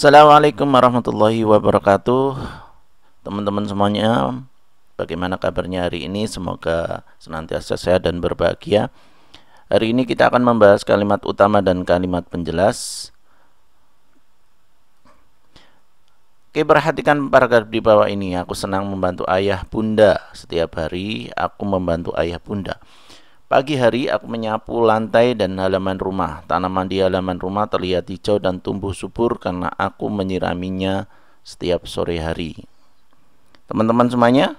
Assalamualaikum warahmatullahi wabarakatuh Teman-teman semuanya Bagaimana kabarnya hari ini Semoga senantiasa sehat dan berbahagia Hari ini kita akan membahas kalimat utama dan kalimat penjelas Oke perhatikan paragraf di bawah ini Aku senang membantu ayah bunda Setiap hari aku membantu ayah bunda Pagi hari aku menyapu lantai dan halaman rumah. Tanaman di halaman rumah terlihat hijau dan tumbuh subur karena aku menyiraminya setiap sore hari. Teman-teman semuanya,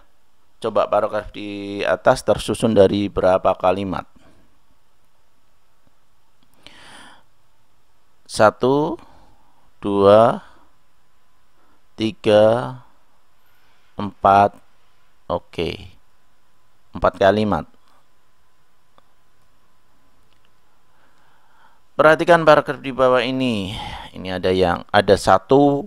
coba paragraf di atas tersusun dari berapa kalimat? Satu, dua, tiga, empat, oke. Okay. Empat kalimat. Perhatikan paragraf di bawah ini. Ini ada yang ada satu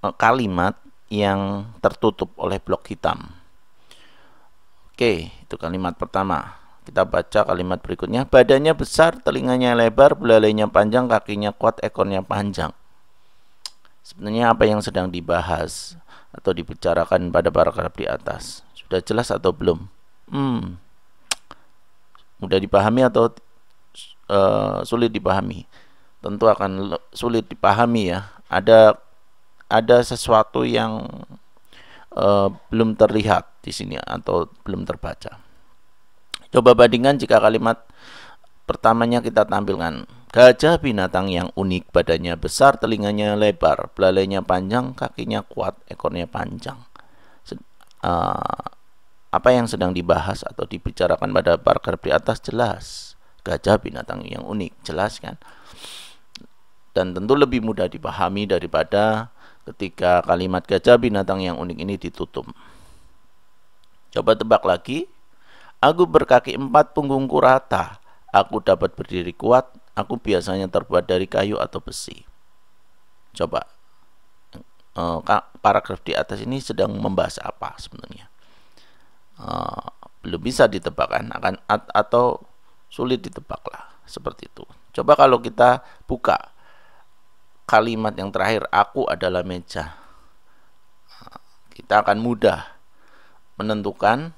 e, kalimat yang tertutup oleh blok hitam. Oke, itu kalimat pertama. Kita baca kalimat berikutnya. Badannya besar, telinganya lebar, belalainya panjang, kakinya kuat, ekornya panjang. Sebenarnya apa yang sedang dibahas atau dibicarakan pada paragraf di atas? Sudah jelas atau belum? Hmm. Mudah dipahami atau uh, sulit dipahami. Tentu akan sulit dipahami ya. Ada ada sesuatu yang uh, belum terlihat di sini atau belum terbaca. Coba bandingkan jika kalimat pertamanya kita tampilkan. Gajah binatang yang unik, badannya besar, telinganya lebar, belalainya panjang, kakinya kuat, ekornya panjang. uh, apa yang sedang dibahas atau dibicarakan pada paragraf di atas jelas. Gajah binatang yang unik, jelas kan? Dan tentu lebih mudah dipahami daripada ketika kalimat gajah binatang yang unik ini ditutup. Coba tebak lagi. Aku berkaki empat punggungku rata. Aku dapat berdiri kuat. Aku biasanya terbuat dari kayu atau besi. Coba eh, paragraf di atas ini sedang membahas apa sebenarnya eh, belum bisa ditebakkan akan atau sulit ditebak lah seperti itu. Coba kalau kita buka kalimat yang terakhir aku adalah meja. Kita akan mudah menentukan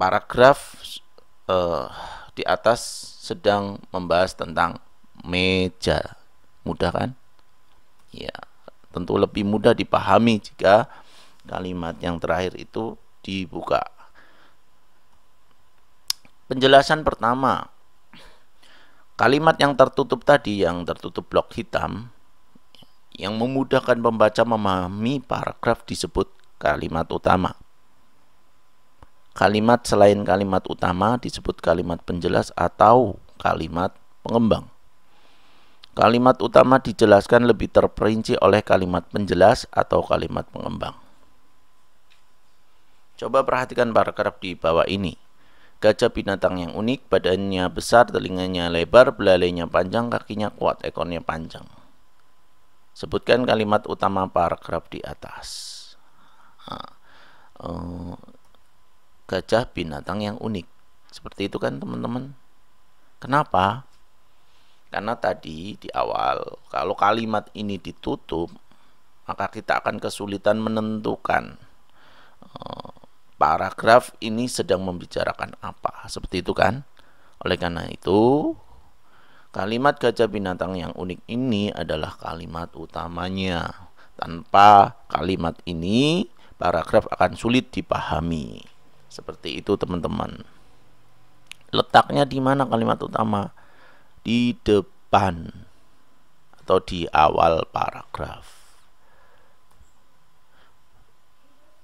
paragraf eh, di atas sedang membahas tentang meja. Mudah kan? Ya, tentu lebih mudah dipahami jika kalimat yang terakhir itu dibuka Penjelasan pertama, kalimat yang tertutup tadi, yang tertutup blok hitam, yang memudahkan pembaca memahami paragraf disebut kalimat utama. Kalimat selain kalimat utama disebut kalimat penjelas atau kalimat pengembang. Kalimat utama dijelaskan lebih terperinci oleh kalimat penjelas atau kalimat pengembang. Coba perhatikan paragraf di bawah ini. Gajah binatang yang unik, badannya besar, telinganya lebar, belalainya panjang, kakinya kuat, ekornya panjang. Sebutkan kalimat utama paragraf di atas. gajah eh, binatang yang unik. Seperti itu kan teman-teman. Kenapa? Karena tadi di awal, kalau kalimat ini ditutup, maka kita akan kesulitan menentukan eh, paragraf ini sedang membicarakan apa. Seperti itu kan? Oleh karena itu, kalimat gajah binatang yang unik ini adalah kalimat utamanya. Tanpa kalimat ini, paragraf akan sulit dipahami. Seperti itu, teman-teman. Letaknya di mana kalimat utama? Di depan atau di awal paragraf.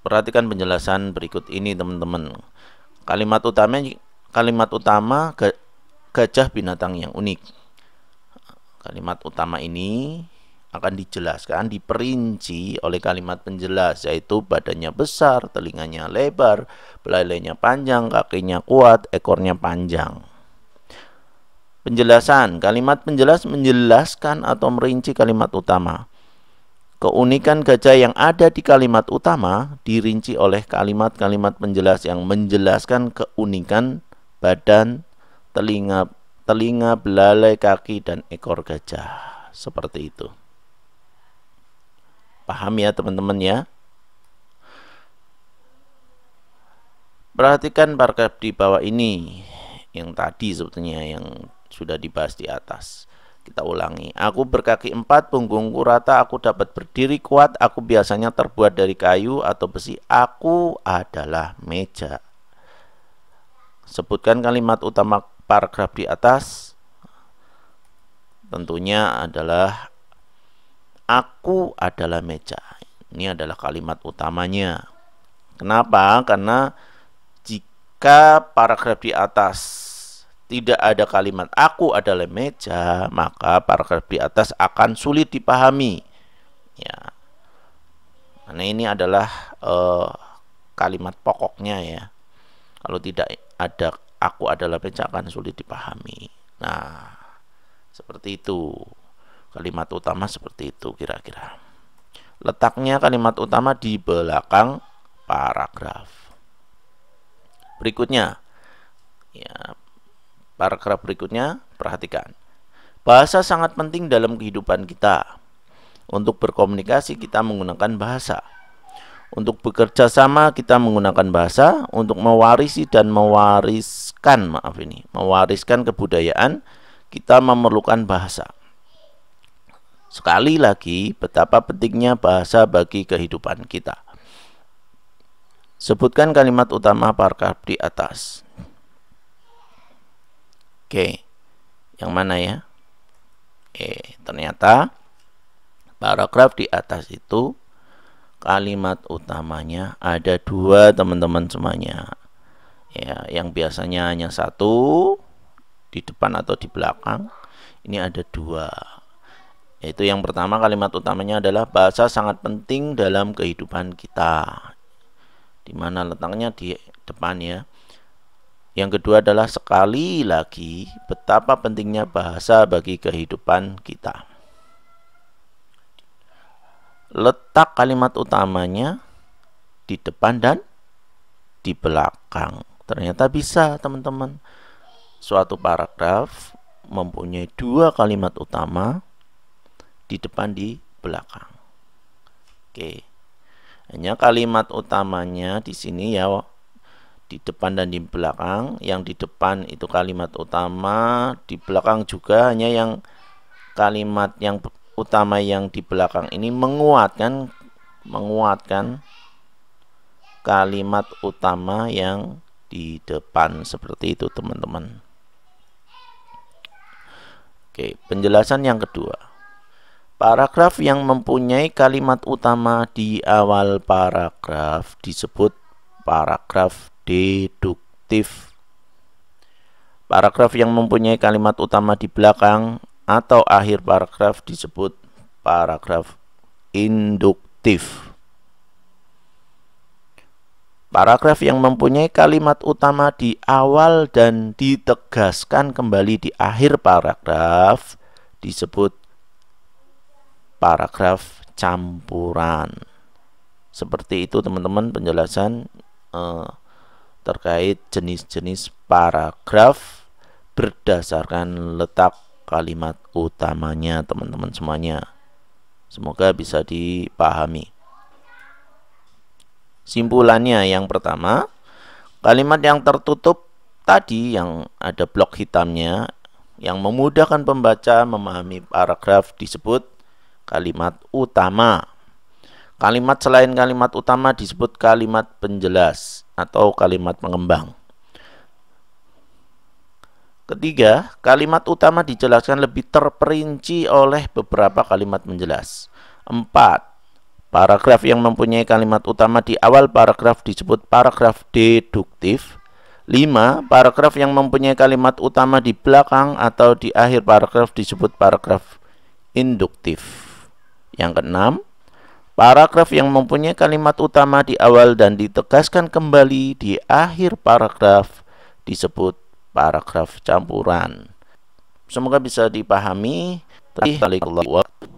Perhatikan penjelasan berikut ini teman-teman. Kalimat utama kalimat utama gajah binatang yang unik. Kalimat utama ini akan dijelaskan, diperinci oleh kalimat penjelas yaitu badannya besar, telinganya lebar, belalainya panjang, kakinya kuat, ekornya panjang. Penjelasan, kalimat penjelas menjelaskan atau merinci kalimat utama. Keunikan gajah yang ada di kalimat utama dirinci oleh kalimat-kalimat penjelas yang menjelaskan keunikan badan, telinga, telinga, belalai kaki dan ekor gajah. Seperti itu. Paham ya teman-teman ya? Perhatikan paragraf di bawah ini yang tadi sebetulnya yang sudah dibahas di atas. Kita ulangi. Aku berkaki empat, punggungku rata, aku dapat berdiri kuat, aku biasanya terbuat dari kayu atau besi. Aku adalah meja. Sebutkan kalimat utama paragraf di atas. Tentunya adalah aku adalah meja. Ini adalah kalimat utamanya. Kenapa? Karena jika paragraf di atas tidak ada kalimat aku adalah meja, maka paragraf di atas akan sulit dipahami. Ya. Nah, ini adalah uh, kalimat pokoknya ya. Kalau tidak ada aku adalah meja akan sulit dipahami. Nah, seperti itu. Kalimat utama seperti itu kira-kira. Letaknya kalimat utama di belakang paragraf. Berikutnya, ya, Paragraf berikutnya, perhatikan. Bahasa sangat penting dalam kehidupan kita. Untuk berkomunikasi kita menggunakan bahasa. Untuk bekerja sama kita menggunakan bahasa untuk mewarisi dan mewariskan, maaf ini, mewariskan kebudayaan kita memerlukan bahasa. Sekali lagi betapa pentingnya bahasa bagi kehidupan kita. Sebutkan kalimat utama paragraf di atas. Oke, yang mana ya? Eh, ternyata paragraf di atas itu kalimat utamanya ada dua teman-teman semuanya. Ya, yang biasanya hanya satu di depan atau di belakang. Ini ada dua. Yaitu yang pertama kalimat utamanya adalah bahasa sangat penting dalam kehidupan kita. Di mana letaknya di depan ya yang kedua adalah sekali lagi betapa pentingnya bahasa bagi kehidupan kita. Letak kalimat utamanya di depan dan di belakang. Ternyata bisa, teman-teman. Suatu paragraf mempunyai dua kalimat utama di depan di belakang. Oke. Hanya kalimat utamanya di sini ya di depan dan di belakang. Yang di depan itu kalimat utama, di belakang juga hanya yang kalimat yang utama yang di belakang ini menguatkan menguatkan kalimat utama yang di depan seperti itu teman-teman. Oke, penjelasan yang kedua. Paragraf yang mempunyai kalimat utama di awal paragraf disebut paragraf deduktif. Paragraf yang mempunyai kalimat utama di belakang atau akhir paragraf disebut paragraf induktif. Paragraf yang mempunyai kalimat utama di awal dan ditegaskan kembali di akhir paragraf disebut paragraf campuran. Seperti itu teman-teman penjelasan Uh, terkait jenis-jenis paragraf berdasarkan letak kalimat utamanya teman-teman semuanya. Semoga bisa dipahami. Simpulannya yang pertama, kalimat yang tertutup tadi yang ada blok hitamnya yang memudahkan pembaca memahami paragraf disebut kalimat utama. Kalimat selain kalimat utama disebut kalimat penjelas atau kalimat pengembang. Ketiga, kalimat utama dijelaskan lebih terperinci oleh beberapa kalimat menjelas. Empat, paragraf yang mempunyai kalimat utama di awal paragraf disebut paragraf deduktif. Lima, paragraf yang mempunyai kalimat utama di belakang atau di akhir paragraf disebut paragraf induktif. Yang keenam, Paragraf yang mempunyai kalimat utama di awal dan ditegaskan kembali di akhir paragraf disebut paragraf campuran. Semoga bisa dipahami. Tadi